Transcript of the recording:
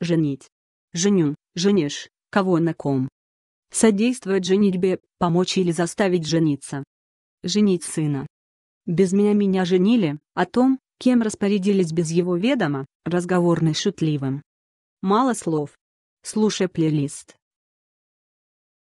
женить. Женюн, женишь, кого на ком. Содействовать женитьбе, помочь или заставить жениться. Женить сына. Без меня меня женили, о том, кем распорядились без его ведома, разговорный шутливым. Мало слов. Слушай плейлист.